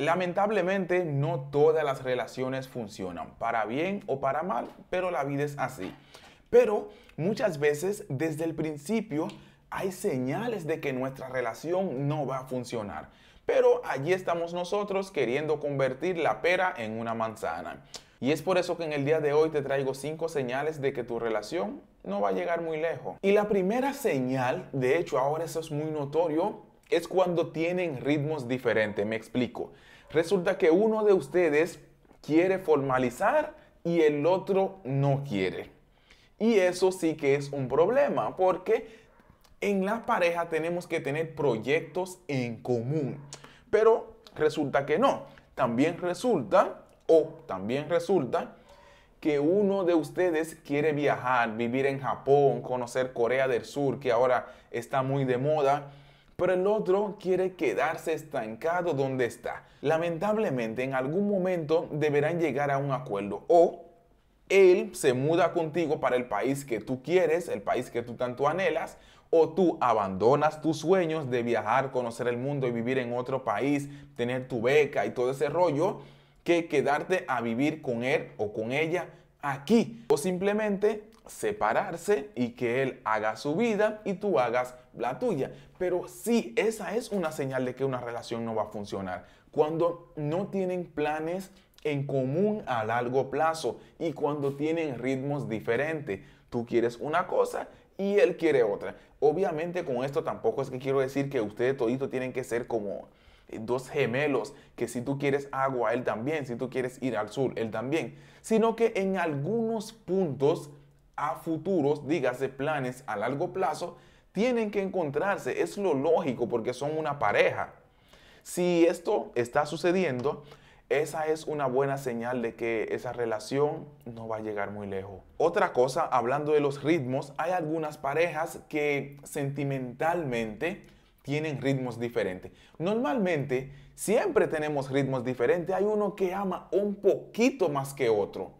Lamentablemente no todas las relaciones funcionan, para bien o para mal, pero la vida es así. Pero muchas veces desde el principio hay señales de que nuestra relación no va a funcionar. Pero allí estamos nosotros queriendo convertir la pera en una manzana. Y es por eso que en el día de hoy te traigo 5 señales de que tu relación no va a llegar muy lejos. Y la primera señal, de hecho ahora eso es muy notorio, es cuando tienen ritmos diferentes. Me explico. Resulta que uno de ustedes quiere formalizar y el otro no quiere. Y eso sí que es un problema porque en la pareja tenemos que tener proyectos en común. Pero resulta que no. También resulta, o también resulta, que uno de ustedes quiere viajar, vivir en Japón, conocer Corea del Sur, que ahora está muy de moda pero el otro quiere quedarse estancado donde está. Lamentablemente, en algún momento deberán llegar a un acuerdo o él se muda contigo para el país que tú quieres, el país que tú tanto anhelas, o tú abandonas tus sueños de viajar, conocer el mundo y vivir en otro país, tener tu beca y todo ese rollo, que quedarte a vivir con él o con ella aquí. O simplemente separarse y que él haga su vida y tú hagas la tuya. Pero sí, esa es una señal de que una relación no va a funcionar. Cuando no tienen planes en común a largo plazo y cuando tienen ritmos diferentes. Tú quieres una cosa y él quiere otra. Obviamente con esto tampoco es que quiero decir que ustedes toditos tienen que ser como eh, dos gemelos, que si tú quieres agua, él también, si tú quieres ir al sur, él también, sino que en algunos puntos a futuros, dígase planes a largo plazo, tienen que encontrarse. Es lo lógico porque son una pareja. Si esto está sucediendo, esa es una buena señal de que esa relación no va a llegar muy lejos. Otra cosa, hablando de los ritmos, hay algunas parejas que sentimentalmente tienen ritmos diferentes. Normalmente siempre tenemos ritmos diferentes. Hay uno que ama un poquito más que otro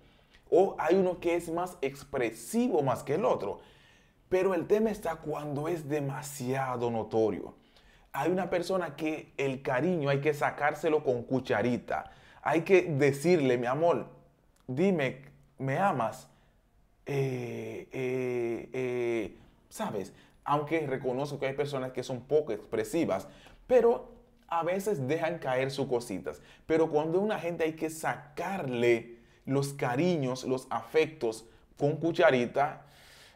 o hay uno que es más expresivo más que el otro. Pero el tema está cuando es demasiado notorio. Hay una persona que el cariño hay que sacárselo con cucharita. Hay que decirle, mi amor, dime, ¿me amas? Eh, eh, eh, ¿Sabes? Aunque reconozco que hay personas que son poco expresivas, pero a veces dejan caer sus cositas. Pero cuando una gente hay que sacarle los cariños, los afectos con cucharita,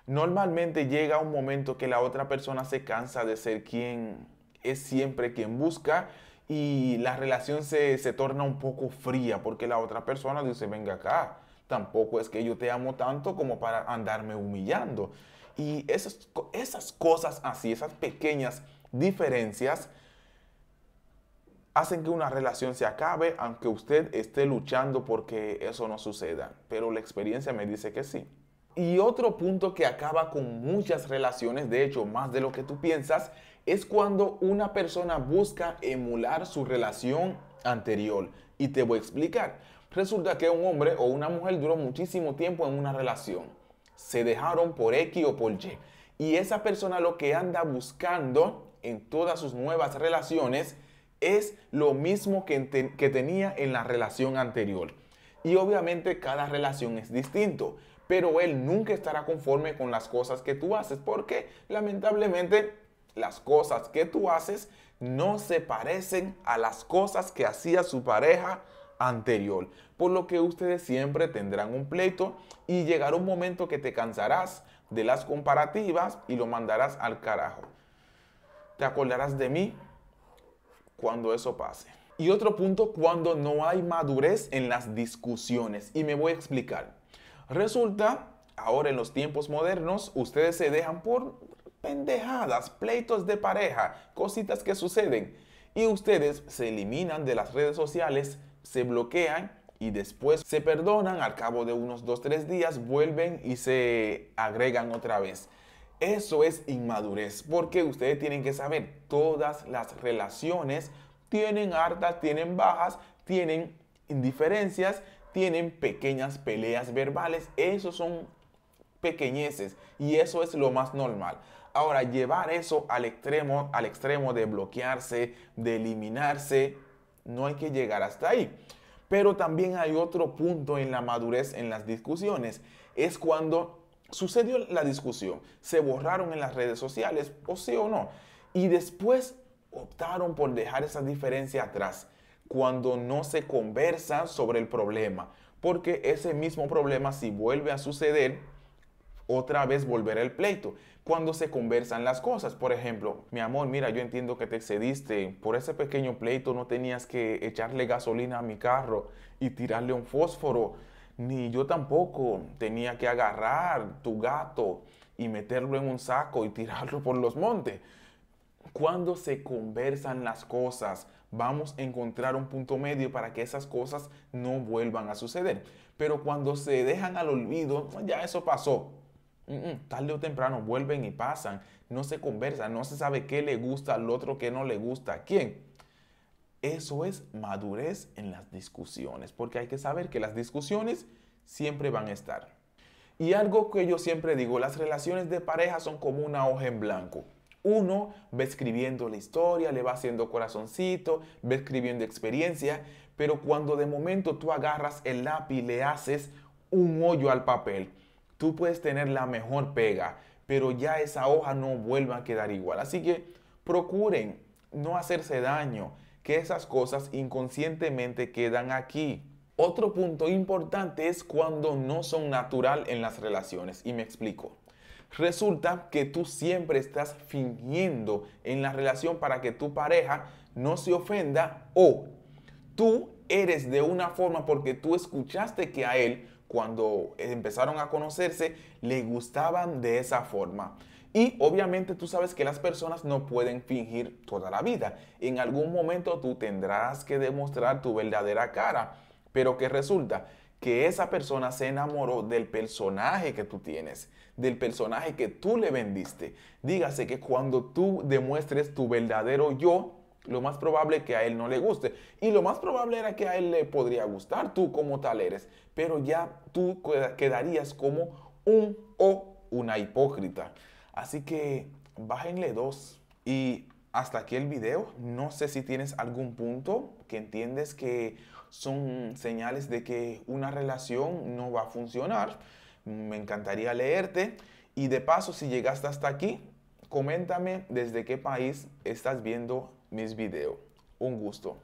normalmente llega un momento que la otra persona se cansa de ser quien es siempre quien busca y la relación se, torna un poco fría porque la otra persona dice, venga acá, tampoco es que yo te amo tanto como para andarme humillando. Y esas, esas cosas así, esas pequeñas diferencias, hacen que una relación se acabe aunque usted esté luchando porque eso no suceda, pero la experiencia me dice que sí. Y otro punto que acaba con muchas relaciones, de hecho más de lo que tú piensas, es cuando una persona busca emular su relación anterior. Y te voy a explicar. Resulta que un hombre o una mujer duró muchísimo tiempo en una relación. Se dejaron por X o por Y. Y esa persona lo que anda buscando en todas sus nuevas relaciones es lo mismo que, que tenía en la relación anterior. Y obviamente cada relación es distinto, pero él nunca estará conforme con las cosas que tú haces, porque lamentablemente las cosas que tú haces no se parecen a las cosas que hacía su pareja anterior, por lo que ustedes siempre tendrán un pleito y llegará un momento que te cansarás de las comparativas y lo mandarás al carajo. ¿Te acordarás de mí? cuando eso pase. Y otro punto, cuando no hay madurez en las discusiones. Y me voy a explicar. Resulta, ahora en los tiempos modernos, ustedes se dejan por pendejadas, pleitos de pareja, cositas que suceden. Y ustedes se eliminan de las redes sociales, se bloquean y después se perdonan, al cabo de unos 2-3 días vuelven y se agregan otra vez. Eso es inmadurez, porque ustedes tienen que saber, todas las relaciones tienen hartas, tienen bajas, tienen indiferencias, tienen pequeñas peleas verbales. eso son pequeñeces y eso es lo más normal. Ahora, llevar eso al extremo, al extremo de bloquearse, de eliminarse, no hay que llegar hasta ahí. Pero también hay otro punto en la madurez en las discusiones. Es cuando Sucedió la discusión, se borraron en las redes sociales, o sí o no, y después optaron por dejar esa diferencia atrás cuando no se conversa sobre el problema, porque ese mismo problema si vuelve a suceder, otra vez volverá el pleito. Cuando se conversan las cosas, por ejemplo, mi amor, mira, yo entiendo que te excediste, por ese pequeño pleito no tenías que echarle gasolina a mi carro y tirarle un fósforo ni yo tampoco tenía que agarrar tu gato y meterlo en un saco y tirarlo por los montes. Cuando se conversan las cosas, vamos a encontrar un punto medio para que esas cosas no vuelvan a suceder. Pero cuando se dejan al olvido, ya eso pasó. Tarde o temprano vuelven y pasan. No se conversa, no se sabe qué le gusta al otro, qué no le gusta a quién. Eso es madurez en las discusiones, porque hay que saber que las discusiones siempre van a estar. Y algo que yo siempre digo, las relaciones de pareja son como una hoja en blanco. Uno va escribiendo la historia, le va haciendo corazoncito, va escribiendo experiencia, pero cuando de momento tú agarras el lápiz y le haces un hoyo al papel, tú puedes tener la mejor pega, pero ya esa hoja no vuelva a quedar igual. Así que procuren no hacerse daño, que esas cosas inconscientemente quedan aquí. Otro punto importante es cuando no son natural en las relaciones. Y me explico. Resulta que tú siempre estás fingiendo en la relación para que tu pareja no se ofenda o tú eres de una forma porque tú escuchaste que a él, cuando empezaron a conocerse, le gustaban de esa forma. Y obviamente tú sabes que las personas no pueden fingir toda la vida. En algún momento tú tendrás que demostrar tu verdadera cara. Pero que resulta que esa persona se enamoró del personaje que tú tienes, del personaje que tú le vendiste. Dígase que cuando tú demuestres tu verdadero yo, lo más probable es que a él no le guste. Y lo más probable era que a él le podría gustar, tú como tal eres. Pero ya tú quedarías como un o una hipócrita. Así que bájenle dos. Y hasta aquí el video. No sé si tienes algún punto que entiendes que son señales de que una relación no va a funcionar. Me encantaría leerte. Y de paso, si llegaste hasta aquí, coméntame desde qué país estás viendo mis videos. Un gusto.